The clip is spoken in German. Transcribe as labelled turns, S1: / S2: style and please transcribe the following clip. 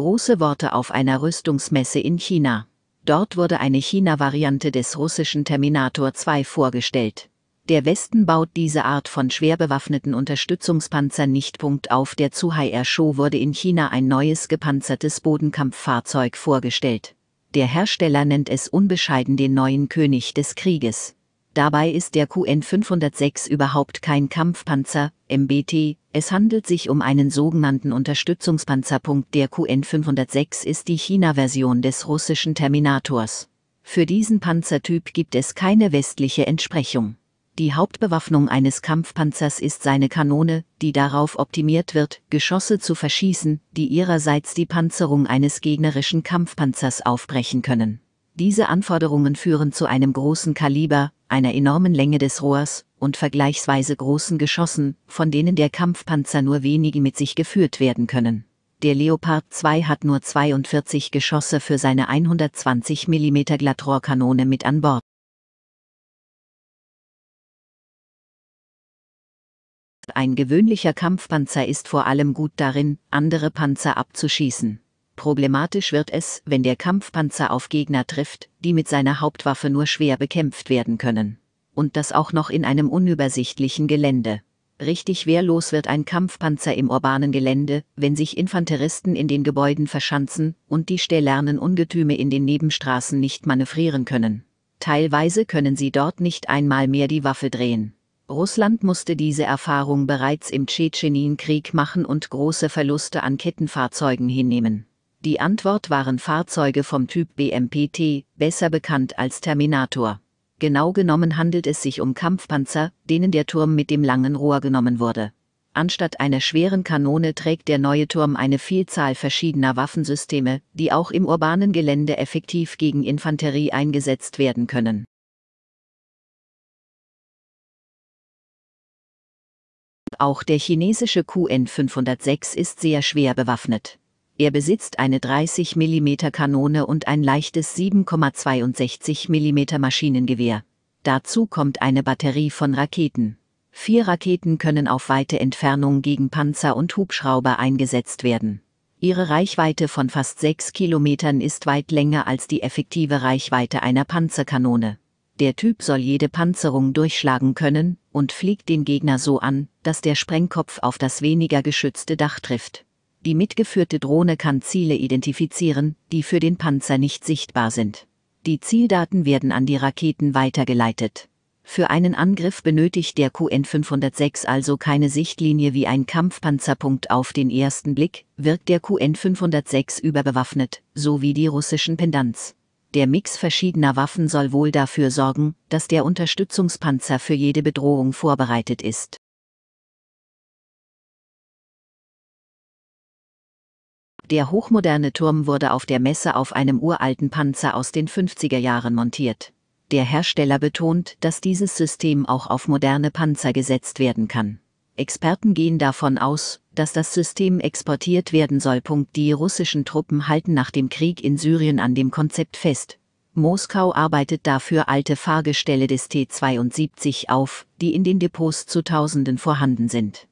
S1: große Worte auf einer Rüstungsmesse in China. Dort wurde eine China-Variante des russischen Terminator 2 vorgestellt. Der Westen baut diese Art von schwer bewaffneten Unterstützungspanzern nicht. Auf der Zhuhai Air Show wurde in China ein neues gepanzertes Bodenkampffahrzeug vorgestellt. Der Hersteller nennt es unbescheiden den neuen König des Krieges. Dabei ist der QN-506 überhaupt kein Kampfpanzer, MBT, es handelt sich um einen sogenannten Unterstützungspanzer. Der QN-506 ist die China-Version des russischen Terminators. Für diesen Panzertyp gibt es keine westliche Entsprechung. Die Hauptbewaffnung eines Kampfpanzers ist seine Kanone, die darauf optimiert wird, Geschosse zu verschießen, die ihrerseits die Panzerung eines gegnerischen Kampfpanzers aufbrechen können. Diese Anforderungen führen zu einem großen Kaliber, einer enormen Länge des Rohrs und vergleichsweise großen Geschossen, von denen der Kampfpanzer nur wenige mit sich geführt werden können. Der Leopard 2 hat nur 42 Geschosse für seine 120 mm Glattrohrkanone mit an Bord. Ein gewöhnlicher Kampfpanzer ist vor allem gut darin, andere Panzer abzuschießen. Problematisch wird es, wenn der Kampfpanzer auf Gegner trifft, die mit seiner Hauptwaffe nur schwer bekämpft werden können. Und das auch noch in einem unübersichtlichen Gelände. Richtig wehrlos wird ein Kampfpanzer im urbanen Gelände, wenn sich Infanteristen in den Gebäuden verschanzen und die stählernen Ungetüme in den Nebenstraßen nicht manövrieren können. Teilweise können sie dort nicht einmal mehr die Waffe drehen. Russland musste diese Erfahrung bereits im Tschetschenienkrieg machen und große Verluste an Kettenfahrzeugen hinnehmen. Die Antwort waren Fahrzeuge vom Typ BMPT, besser bekannt als Terminator. Genau genommen handelt es sich um Kampfpanzer, denen der Turm mit dem langen Rohr genommen wurde. Anstatt einer schweren Kanone trägt der neue Turm eine Vielzahl verschiedener Waffensysteme, die auch im urbanen Gelände effektiv gegen Infanterie eingesetzt werden können. Auch der chinesische QN 506 ist sehr schwer bewaffnet. Er besitzt eine 30 mm Kanone und ein leichtes 7,62 mm Maschinengewehr. Dazu kommt eine Batterie von Raketen. Vier Raketen können auf weite Entfernung gegen Panzer und Hubschrauber eingesetzt werden. Ihre Reichweite von fast 6 Kilometern ist weit länger als die effektive Reichweite einer Panzerkanone. Der Typ soll jede Panzerung durchschlagen können und fliegt den Gegner so an, dass der Sprengkopf auf das weniger geschützte Dach trifft. Die mitgeführte Drohne kann Ziele identifizieren, die für den Panzer nicht sichtbar sind. Die Zieldaten werden an die Raketen weitergeleitet. Für einen Angriff benötigt der QN-506 also keine Sichtlinie wie ein Kampfpanzerpunkt auf den ersten Blick, wirkt der QN-506 überbewaffnet, so wie die russischen Pendants. Der Mix verschiedener Waffen soll wohl dafür sorgen, dass der Unterstützungspanzer für jede Bedrohung vorbereitet ist.
S2: Der hochmoderne
S1: Turm wurde auf der Messe auf einem uralten Panzer aus den 50er Jahren montiert. Der Hersteller betont, dass dieses System auch auf moderne Panzer gesetzt werden kann. Experten gehen davon aus, dass das System exportiert werden soll. Die russischen Truppen halten nach dem Krieg in Syrien an dem Konzept fest. Moskau arbeitet dafür alte Fahrgestelle des T-72 auf, die in den Depots zu Tausenden vorhanden
S2: sind.